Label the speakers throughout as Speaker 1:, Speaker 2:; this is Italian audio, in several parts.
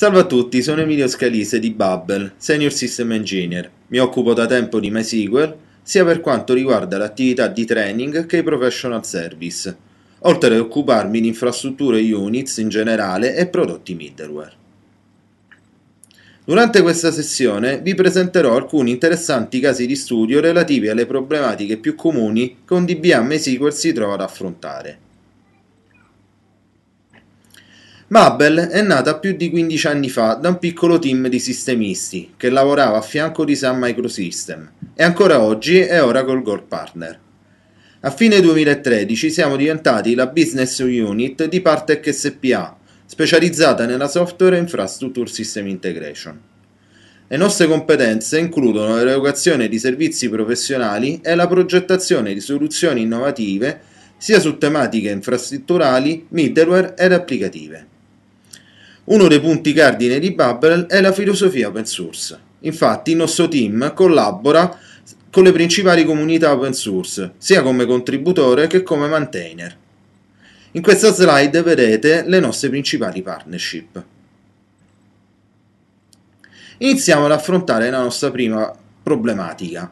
Speaker 1: Salve a tutti, sono Emilio Scalise di Bubble, Senior System Engineer. Mi occupo da tempo di MySQL, sia per quanto riguarda l'attività di training che i professional service, oltre ad occuparmi di infrastrutture units in generale e prodotti middleware. Durante questa sessione vi presenterò alcuni interessanti casi di studio relativi alle problematiche più comuni che un DBM SQL si trova ad affrontare. Mabel è nata più di 15 anni fa da un piccolo team di sistemisti che lavorava a fianco di Sun Microsystem e ancora oggi è Oracle Gold Partner. A fine 2013 siamo diventati la business unit di Partec SPA, specializzata nella software infrastructure system integration. Le nostre competenze includono l'erogazione di servizi professionali e la progettazione di soluzioni innovative sia su tematiche infrastrutturali, middleware ed applicative. Uno dei punti cardine di Bubble è la filosofia open source. Infatti il nostro team collabora con le principali comunità open source, sia come contributore che come maintainer. In questa slide vedete le nostre principali partnership. Iniziamo ad affrontare la nostra prima problematica.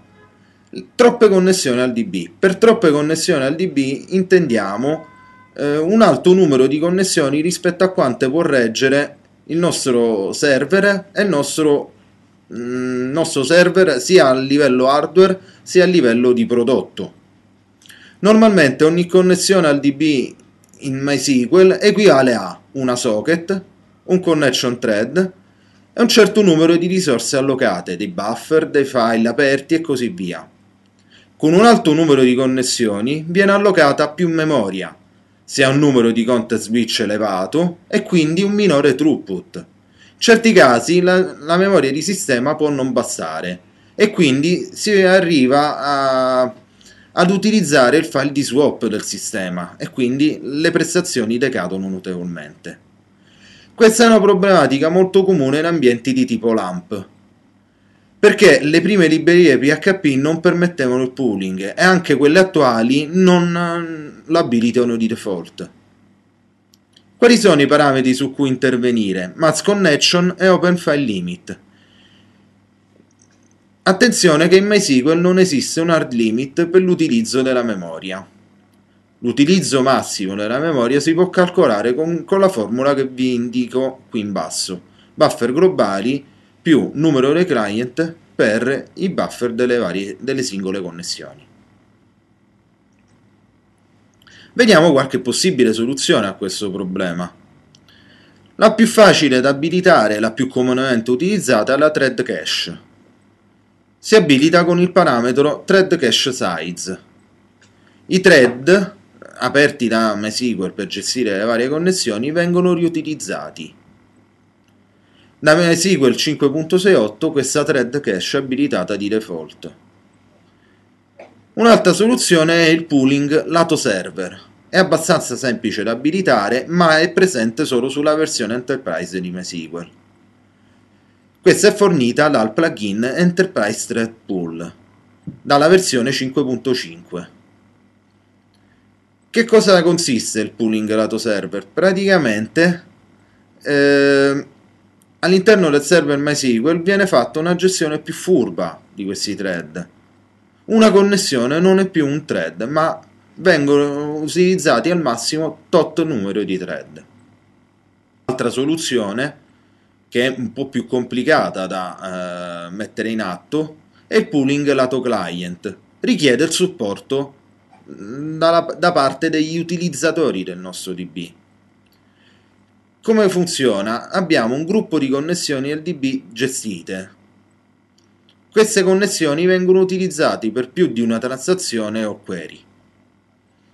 Speaker 1: Troppe connessioni al DB. Per troppe connessioni al DB intendiamo eh, un alto numero di connessioni rispetto a quante può reggere il nostro server e il nostro, mm, nostro server sia a livello hardware sia a livello di prodotto. Normalmente ogni connessione al DB in MySQL equivale a una socket, un connection thread e un certo numero di risorse allocate, dei buffer, dei file aperti e così via. Con un alto numero di connessioni viene allocata più memoria, si ha un numero di context switch elevato e quindi un minore throughput. In certi casi la, la memoria di sistema può non bastare e quindi si arriva a, ad utilizzare il file di swap del sistema e quindi le prestazioni decadono notevolmente. Questa è una problematica molto comune in ambienti di tipo LAMP, perché le prime librerie PHP non permettevano il pooling e anche quelle attuali non eh, lo abilitano di default. Quali sono i parametri su cui intervenire? Mass Connection e Open File Limit. Attenzione che in MySQL non esiste un hard limit per l'utilizzo della memoria. L'utilizzo massimo della memoria si può calcolare con, con la formula che vi indico qui in basso. Buffer globali più numero dei client per i buffer delle, varie, delle singole connessioni. Vediamo qualche possibile soluzione a questo problema. La più facile da abilitare, la più comunemente utilizzata, è la thread cache. Si abilita con il parametro thread cache size. I thread, aperti da MySQL per gestire le varie connessioni, vengono riutilizzati da MySQL 5.68 questa thread cache abilitata di default. Un'altra soluzione è il pooling lato server. È abbastanza semplice da abilitare, ma è presente solo sulla versione Enterprise di MySQL. Questa è fornita dal plugin Enterprise Thread Pool, dalla versione 5.5. Che cosa consiste il pooling lato server? Praticamente eh, All'interno del server MySQL viene fatta una gestione più furba di questi thread. Una connessione non è più un thread, ma vengono utilizzati al massimo tot numero di thread. Altra soluzione, che è un po' più complicata da eh, mettere in atto, è il pooling lato client. Richiede il supporto mm, da, da parte degli utilizzatori del nostro DB. Come funziona? Abbiamo un gruppo di connessioni LDB gestite. Queste connessioni vengono utilizzate per più di una transazione o query,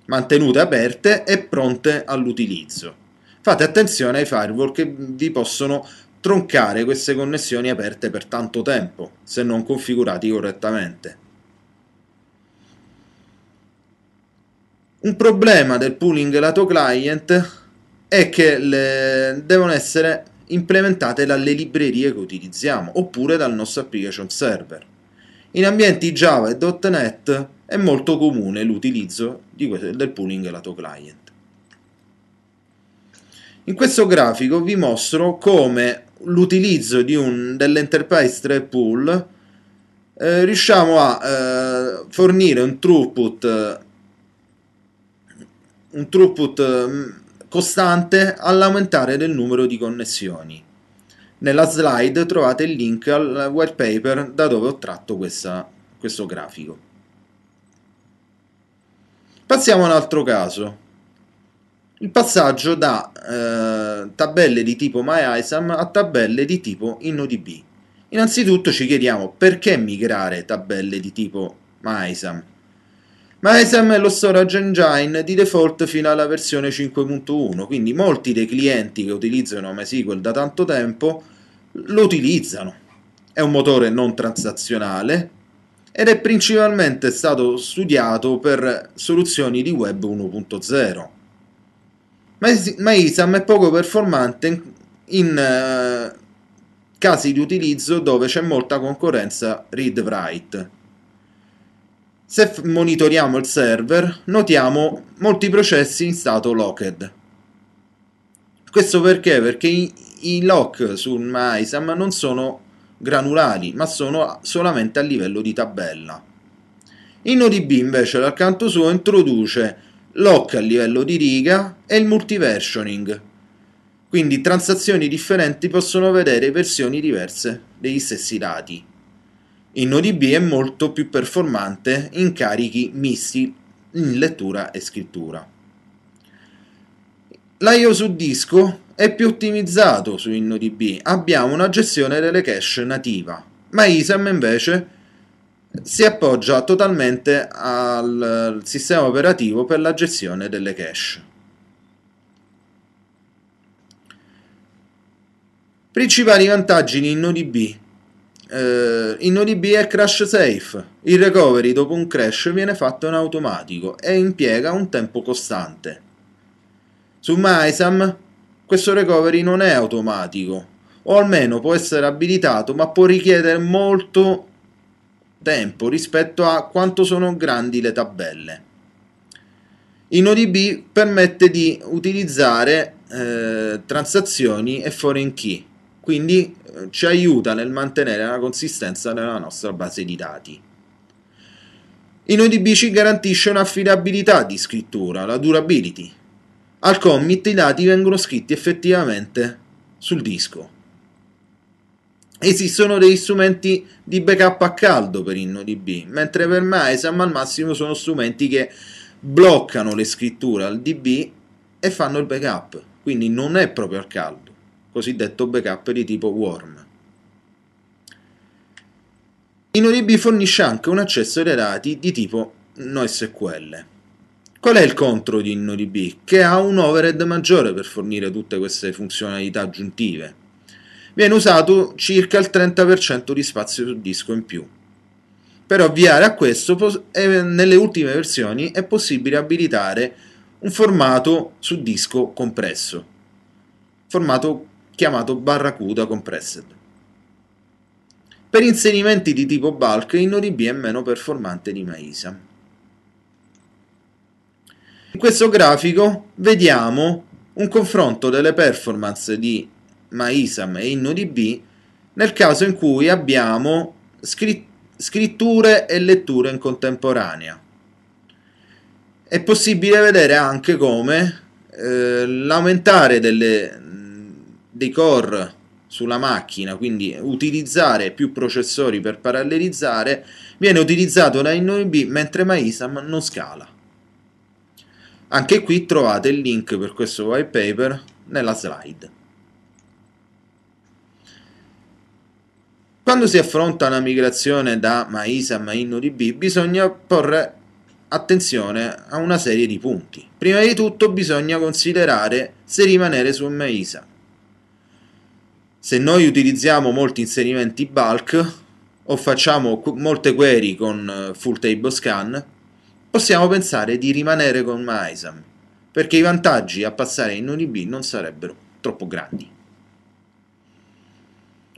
Speaker 1: mantenute aperte e pronte all'utilizzo. Fate attenzione ai firewall che vi possono troncare queste connessioni aperte per tanto tempo, se non configurati correttamente. Un problema del pooling lato client è che le, devono essere implementate dalle librerie che utilizziamo oppure dal nostro application server. In ambienti Java e .NET è molto comune l'utilizzo del pooling lato client. In questo grafico vi mostro come l'utilizzo dell'Enterprise 3 Pool eh, riusciamo a eh, fornire un throughput, un throughput mm, costante all'aumentare del numero di connessioni. Nella slide trovate il link al white paper da dove ho tratto questa, questo grafico. Passiamo a un altro caso. Il passaggio da eh, tabelle di tipo MyISAM a tabelle di tipo InnoDB. Innanzitutto ci chiediamo perché migrare tabelle di tipo MyISAM MySM lo storage engine di default fino alla versione 5.1, quindi molti dei clienti che utilizzano MySQL da tanto tempo lo utilizzano. È un motore non transazionale ed è principalmente stato studiato per soluzioni di web 1.0. Ma ISAM è poco performante in eh, casi di utilizzo dove c'è molta concorrenza read-write se monitoriamo il server, notiamo molti processi in stato locked. Questo perché? Perché i, i lock sul MySAM non sono granulari, ma sono solamente a livello di tabella. In ODB invece dal canto suo introduce lock a livello di riga e il multiversioning. Quindi transazioni differenti possono vedere versioni diverse degli stessi dati. In NoDB è molto più performante in carichi misti in lettura e scrittura. L'IO su disco è più ottimizzato su InnoDB, abbiamo una gestione delle cache nativa, ma ISAM invece si appoggia totalmente al sistema operativo per la gestione delle cache. Principali vantaggi di InnoDB eh, in ODB è crash safe. Il recovery dopo un crash viene fatto in automatico e impiega un tempo costante. Su MySam questo recovery non è automatico, o almeno può essere abilitato, ma può richiedere molto tempo rispetto a quanto sono grandi le tabelle. In ODB permette di utilizzare eh, transazioni e foreign key, quindi ci aiuta nel mantenere la consistenza della nostra base di dati. In ci garantisce un'affidabilità di scrittura, la durability. Al commit i dati vengono scritti effettivamente sul disco. Esistono degli strumenti di backup a caldo per InnoDB, mentre per MySAM al massimo sono strumenti che bloccano le scritture al DB e fanno il backup, quindi non è proprio a caldo cosiddetto backup di tipo worm. InnoDB fornisce anche un accesso ai dati di tipo NoSQL. Qual è il contro di InnoDB? Che ha un overhead maggiore per fornire tutte queste funzionalità aggiuntive. Viene usato circa il 30% di spazio su disco in più. Per avviare a questo, eh, nelle ultime versioni è possibile abilitare un formato su disco compresso, formato chiamato Barracuda Compressed. Per inserimenti di tipo bulk in ODB è meno performante di Maisa. In questo grafico vediamo un confronto delle performance di MyISAM e InnoDB nel caso in cui abbiamo scritture e letture in contemporanea. È possibile vedere anche come eh, l'aumentare delle, dei core sulla macchina, quindi utilizzare più processori per parallelizzare, viene utilizzato da InnoDB mentre MyISAM non scala. Anche qui trovate il link per questo white paper nella slide. Quando si affronta una migrazione da MyISAM a InnoDB bisogna porre attenzione a una serie di punti. Prima di tutto bisogna considerare se rimanere su MyISAM se noi utilizziamo molti inserimenti bulk o facciamo molte query con eh, full table scan, possiamo pensare di rimanere con MySAM, perché i vantaggi a passare in UniB non sarebbero troppo grandi.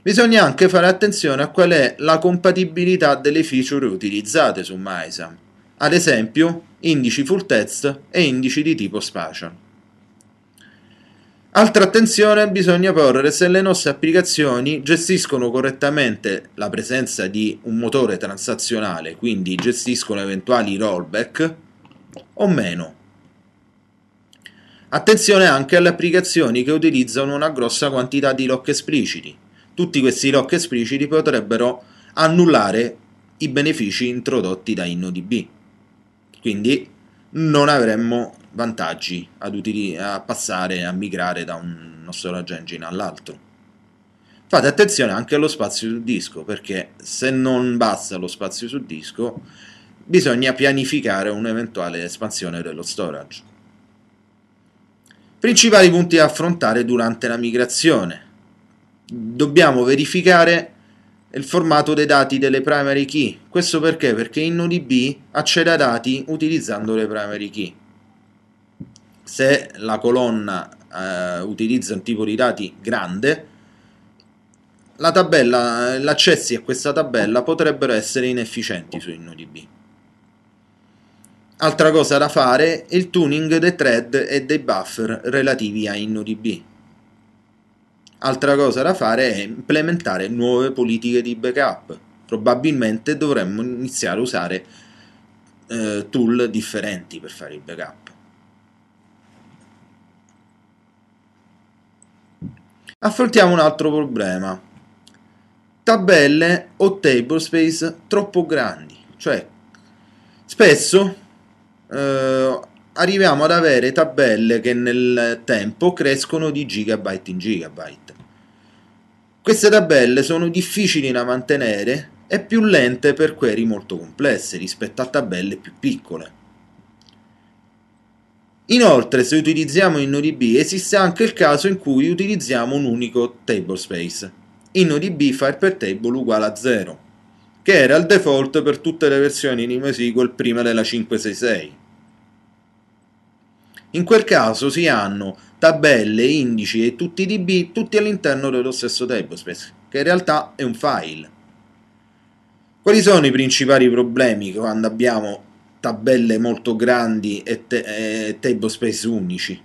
Speaker 1: Bisogna anche fare attenzione a qual è la compatibilità delle feature utilizzate su MySAM, ad esempio indici full text e indici di tipo spatial. Altra attenzione bisogna porre se le nostre applicazioni gestiscono correttamente la presenza di un motore transazionale, quindi gestiscono eventuali rollback o meno. Attenzione anche alle applicazioni che utilizzano una grossa quantità di lock espliciti. Tutti questi lock espliciti potrebbero annullare i benefici introdotti da InnoDB. Quindi non avremmo vantaggi a passare, a migrare da uno storage engine all'altro. Fate attenzione anche allo spazio sul disco, perché se non basta lo spazio sul disco, bisogna pianificare un'eventuale espansione dello storage. Principali punti da affrontare durante la migrazione. Dobbiamo verificare il formato dei dati delle primary key. Questo perché? Perché in ODB accede ai dati utilizzando le primary key. Se la colonna eh, utilizza un tipo di dati grande, la tabella, gli accessi a questa tabella potrebbero essere inefficienti su InnoDB. Altra cosa da fare è il tuning dei thread e dei buffer relativi a InnoDB. Altra cosa da fare è implementare nuove politiche di backup. Probabilmente dovremmo iniziare a usare eh, tool differenti per fare il backup. Affrontiamo un altro problema. Tabelle o table space troppo grandi, cioè spesso eh, arriviamo ad avere tabelle che nel tempo crescono di gigabyte in gigabyte. Queste tabelle sono difficili da mantenere e più lente per query molto complesse rispetto a tabelle più piccole. Inoltre, se utilizziamo in NodeDB, esiste anche il caso in cui utilizziamo un unico tablespace. space. In NodeDB file per table uguale a 0, che era il default per tutte le versioni di MySQL prima della 566. In quel caso si hanno tabelle, indici e tutti i DB tutti all'interno dello stesso tablespace, che in realtà è un file. Quali sono i principali problemi quando abbiamo tabelle molto grandi e, te- e tablespace unici?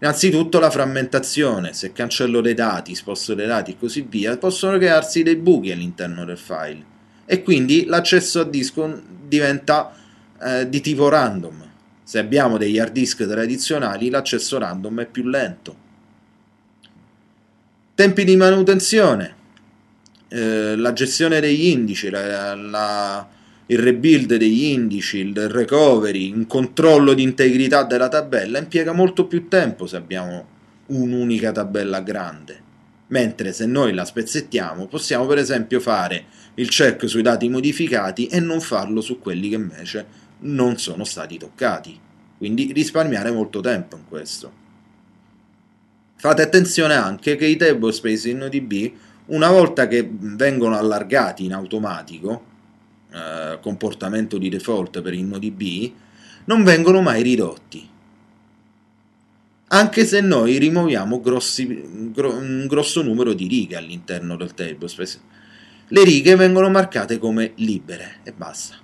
Speaker 1: Innanzitutto la frammentazione, se cancello dei dati, sposto dei dati e così via, possono crearsi dei buchi all'interno del file e quindi l'accesso a disco diventa eh, di tipo random se abbiamo degli hard disk tradizionali l'accesso random è più lento. Tempi di manutenzione, eh, la gestione degli indici, la, la, il rebuild degli indici, il recovery, un controllo di integrità della tabella impiega molto più tempo se abbiamo un'unica tabella grande. Mentre se noi la spezzettiamo possiamo per esempio fare il check sui dati modificati e non farlo su quelli che invece non sono stati toccati. Quindi risparmiare molto tempo in questo. Fate attenzione anche che i table space in ODB, una volta che vengono allargati in automatico, eh, comportamento di default per il NoDB, non vengono mai ridotti. Anche se noi rimuoviamo grossi, gro, un grosso numero di righe all'interno del table space, le righe vengono marcate come libere e basta.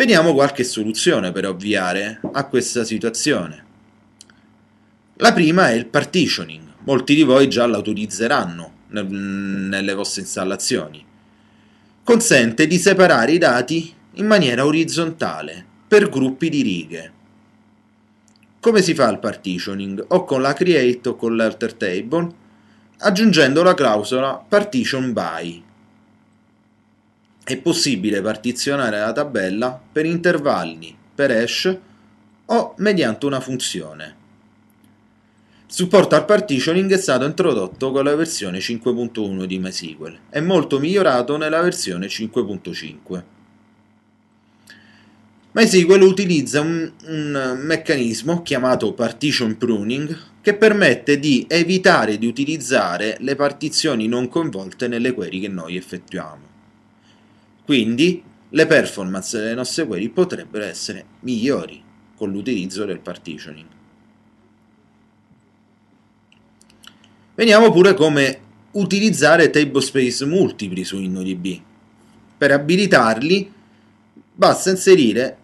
Speaker 1: Vediamo qualche soluzione per ovviare a questa situazione. La prima è il partitioning, molti di voi già l'autorizzeranno nelle vostre installazioni. Consente di separare i dati in maniera orizzontale, per gruppi di righe. Come si fa il partitioning? O con la create o con l'alter table, aggiungendo la clausola partition by, è possibile partizionare la tabella per intervalli, per hash o mediante una funzione. Il supporto al partitioning è stato introdotto con la versione 5.1 di MySQL e molto migliorato nella versione 5.5. MySQL utilizza un, un, meccanismo chiamato partition pruning che permette di evitare di utilizzare le partizioni non coinvolte nelle query che noi effettuiamo. Quindi le performance delle nostre query potrebbero essere migliori con l'utilizzo del partitioning. Vediamo pure come utilizzare tablespace multipli su InnoDB. Per abilitarli basta inserire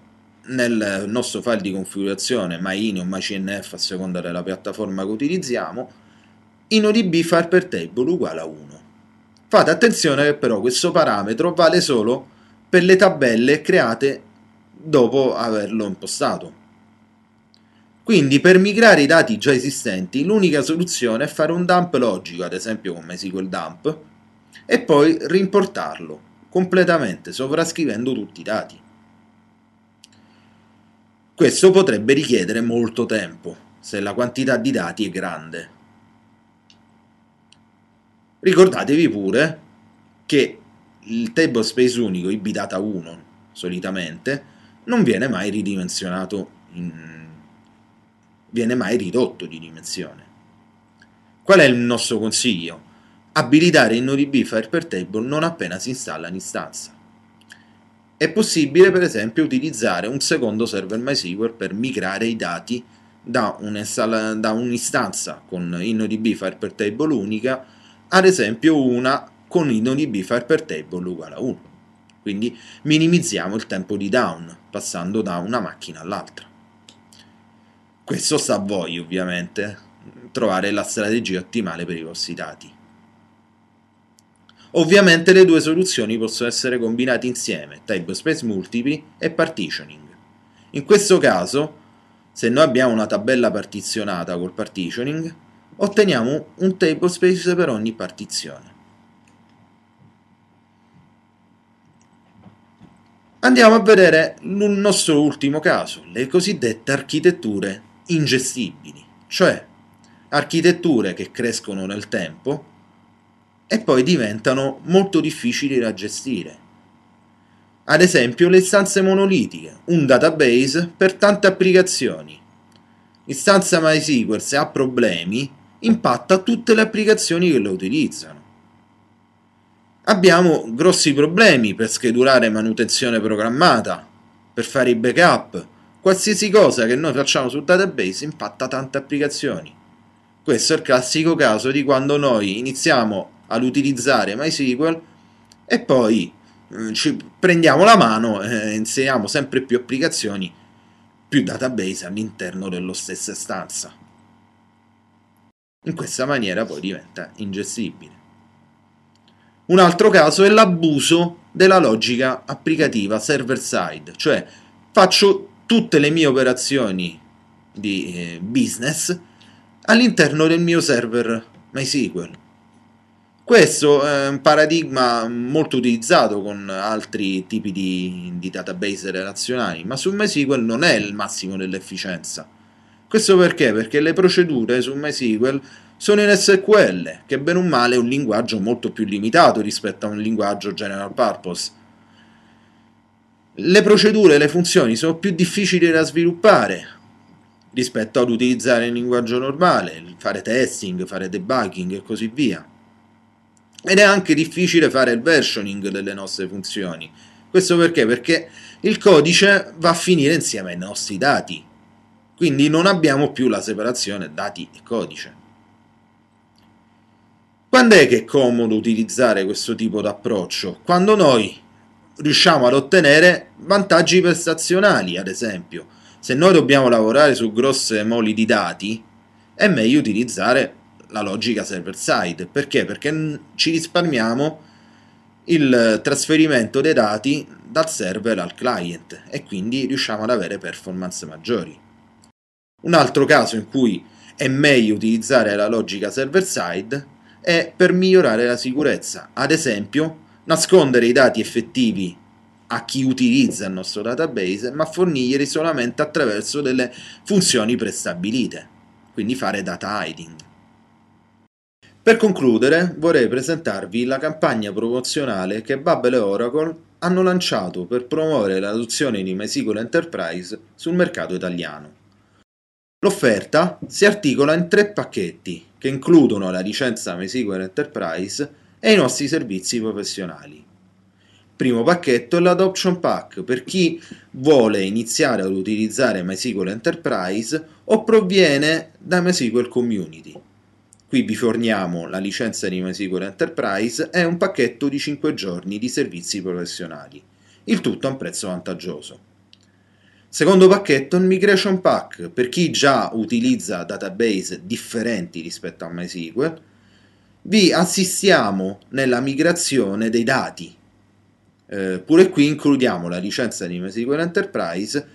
Speaker 1: nel nostro file di configurazione MyIni o MyCNF a seconda della piattaforma che utilizziamo InnoDB file per table uguale a 1. Fate attenzione che però questo parametro vale solo per le tabelle create dopo averlo impostato. Quindi per migrare i dati già esistenti l'unica soluzione è fare un dump logico, ad esempio con MySQL dump, e poi rimportarlo completamente sovrascrivendo tutti i dati. Questo potrebbe richiedere molto tempo se la quantità di dati è grande. Ricordatevi pure che il table space unico, i bidata 1 solitamente, non viene mai ridimensionato, in... viene mai ridotto di dimensione. Qual è il nostro consiglio? Abilitare il NodeB file per table non appena si installa l'instanza. È possibile, per esempio, utilizzare un secondo server MySQL per migrare i dati da, un'istanza con InnoDB NodeB file per table unica ad esempio una con i nodi bifar per table uguale a 1. Quindi minimizziamo il tempo di down, passando da una macchina all'altra. Questo sta a voi, ovviamente, trovare la strategia ottimale per i vostri dati. Ovviamente le due soluzioni possono essere combinate insieme, space multipli e partitioning. In questo caso, se noi abbiamo una tabella partizionata col partitioning, otteniamo un tablespace per ogni partizione. Andiamo a vedere il nostro ultimo caso, le cosiddette architetture ingestibili, cioè architetture che crescono nel tempo e poi diventano molto difficili da gestire. Ad esempio le istanze monolitiche, un database per tante applicazioni. L'istanza MySQL se ha problemi impatta tutte le applicazioni che lo utilizzano. Abbiamo grossi problemi per schedulare manutenzione programmata, per fare i backup, qualsiasi cosa che noi facciamo sul database impatta tante applicazioni. Questo è il classico caso di quando noi iniziamo ad utilizzare MySQL e poi mm, ci prendiamo la mano e inseriamo sempre più applicazioni, più database all'interno della stessa stanza. In questa maniera poi diventa ingestibile. Un altro caso è l'abuso della logica applicativa server-side, cioè faccio tutte le mie operazioni di eh, business all'interno del mio server MySQL. Questo è un paradigma molto utilizzato con altri tipi di, di database relazionali, ma su MySQL non è il massimo dell'efficienza questo perché? Perché le procedure su MySQL sono in SQL, che bene o male è un linguaggio molto più limitato rispetto a un linguaggio general purpose. Le procedure e le funzioni sono più difficili da sviluppare rispetto ad utilizzare il linguaggio normale, fare testing, fare debugging e così via. Ed è anche difficile fare il versioning delle nostre funzioni. Questo perché? Perché il codice va a finire insieme ai nostri dati quindi non abbiamo più la separazione dati e codice. Quando è che è comodo utilizzare questo tipo di approccio? Quando noi riusciamo ad ottenere vantaggi prestazionali, ad esempio. Se noi dobbiamo lavorare su grosse moli di dati, è meglio utilizzare la logica server-side. Perché? Perché ci risparmiamo il trasferimento dei dati dal server al client e quindi riusciamo ad avere performance maggiori. Un altro caso in cui è meglio utilizzare la logica server-side è per migliorare la sicurezza, ad esempio nascondere i dati effettivi a chi utilizza il nostro database, ma fornirli solamente attraverso delle funzioni prestabilite, quindi fare data hiding. Per concludere vorrei presentarvi la campagna promozionale che Bubble e Oracle hanno lanciato per promuovere l'adozione di MySQL Enterprise sul mercato italiano. L'offerta si articola in tre pacchetti che includono la licenza MySQL Enterprise e i nostri servizi professionali. Primo pacchetto è l'Adoption Pack per chi vuole iniziare ad utilizzare MySQL Enterprise o proviene da MySQL Community. Qui vi forniamo la licenza di MySQL Enterprise e un pacchetto di 5 giorni di servizi professionali, il tutto a un prezzo vantaggioso. Secondo pacchetto, il Migration Pack, per chi già utilizza database differenti rispetto a MySQL, vi assistiamo nella migrazione dei dati. Eh, pure qui includiamo la licenza di MySQL Enterprise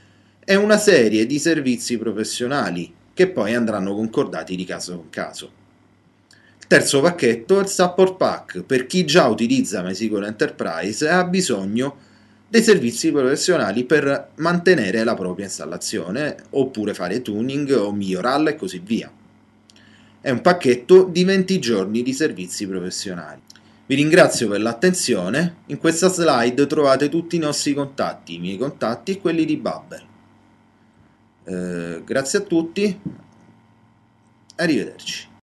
Speaker 1: e una serie di servizi professionali che poi andranno concordati di caso con caso. terzo pacchetto è il Support Pack, per chi già utilizza MySQL Enterprise e ha bisogno di dei servizi professionali per mantenere la propria installazione, oppure fare tuning o migliorarla e così via. È un pacchetto di 20 giorni di servizi professionali. Vi ringrazio per l'attenzione, in questa slide trovate tutti i nostri contatti, i miei contatti e quelli di Bubble. Eh, grazie a tutti, arrivederci.